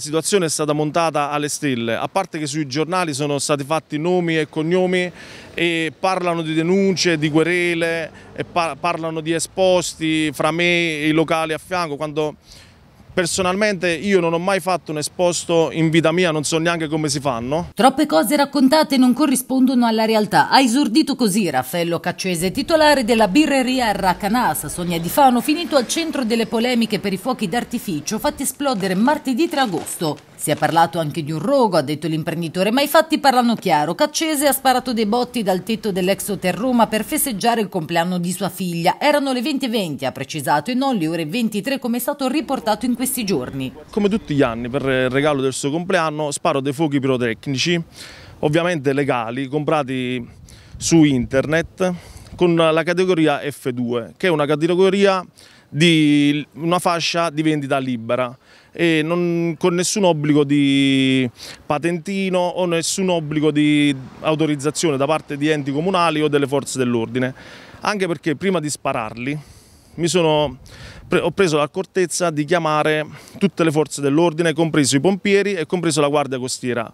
La situazione è stata montata alle stelle, a parte che sui giornali sono stati fatti nomi e cognomi e parlano di denunce, di querele, parlano di esposti fra me e i locali a fianco, quando Personalmente io non ho mai fatto un esposto in vita mia, non so neanche come si fanno. Troppe cose raccontate non corrispondono alla realtà. Ha esordito così Raffaello Caccese, titolare della birreria Racanà Sonia di Fano, finito al centro delle polemiche per i fuochi d'artificio fatti esplodere martedì 3 agosto. Si è parlato anche di un rogo, ha detto l'imprenditore, ma i fatti parlano chiaro. Caccese ha sparato dei botti dal tetto dell'ex hotel Roma per festeggiare il compleanno di sua figlia. Erano le 20.20, ha precisato, e non le ore 23 come è stato riportato in questi giorni. Come tutti gli anni, per il regalo del suo compleanno, sparo dei fuochi pirotecnici, ovviamente legali, comprati su internet, con la categoria F2, che è una categoria di una fascia di vendita libera e non, con nessun obbligo di patentino o nessun obbligo di autorizzazione da parte di enti comunali o delle forze dell'ordine, anche perché prima di spararli sono, ho preso l'accortezza di chiamare tutte le forze dell'ordine, compreso i pompieri e compreso la guardia costiera,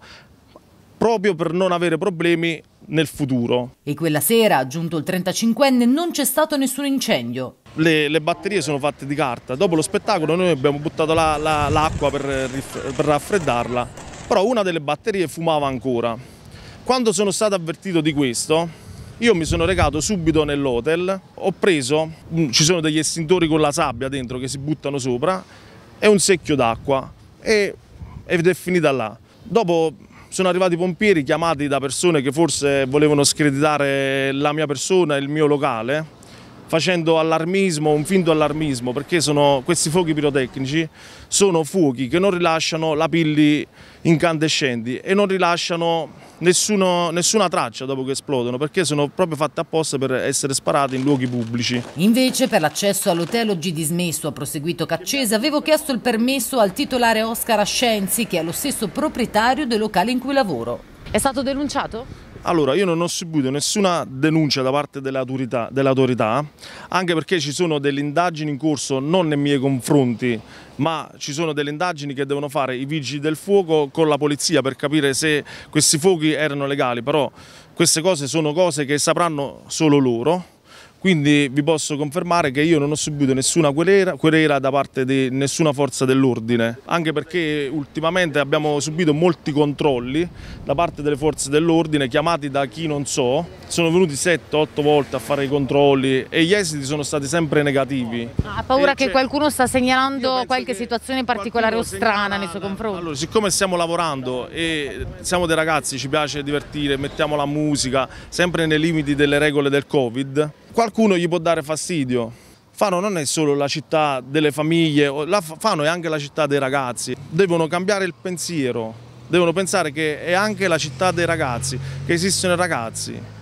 proprio per non avere problemi nel futuro. E quella sera, giunto il 35enne, non c'è stato nessun incendio. Le, le, batterie sono fatte di carta. Dopo lo spettacolo noi abbiamo buttato la, la, l'acqua per, per raffreddarla, però una delle batterie fumava ancora. Quando sono stato avvertito di questo, io mi sono recato subito nell'hotel, ho preso, mm, ci sono degli estintori con la sabbia dentro che si buttano sopra e un secchio d'acqua e, ed è finita là. Dopo sono arrivati i pompieri chiamati da persone che forse volevano screditare la mia persona, il mio locale facendo allarmismo, un finto allarmismo, perché sono, questi fuochi pirotecnici sono fuochi che non rilasciano lapilli incandescenti e non rilasciano nessuno, nessuna traccia dopo che esplodono, perché sono proprio fatte apposta per essere sparate in luoghi pubblici. Invece per l'accesso all'hotel oggi dismesso, ha proseguito Caccese, avevo chiesto il permesso al titolare Oscar Ascenzi, che è lo stesso proprietario del locale in cui lavoro. È stato denunciato? Allora, io non ho subito nessuna denuncia da parte dell'autorità, dell anche perché ci sono delle indagini in corso non nei miei confronti, ma ci sono delle indagini che devono fare i vigili del fuoco con la polizia per capire se questi fuochi erano legali, però queste cose sono cose che sapranno solo loro quindi vi posso confermare che io non ho subito nessuna querela, querela da parte di nessuna forza dell'ordine, anche perché ultimamente abbiamo subito molti controlli da parte delle forze dell'ordine chiamati da chi non so, sono venuti 7-8 volte a fare i controlli e gli esiti sono stati sempre negativi. Ha paura e che qualcuno sta segnalando qualche situazione particolare o strana nei suoi confronti? Allora, siccome stiamo lavorando e siamo dei ragazzi, ci piace divertire, mettiamo la musica, sempre nei limiti delle regole del Covid, Qualcuno gli può dare fastidio. Fano non è solo la città delle famiglie, Fano è anche la città dei ragazzi. Devono cambiare il pensiero, devono pensare che è anche la città dei ragazzi, che esistono i ragazzi.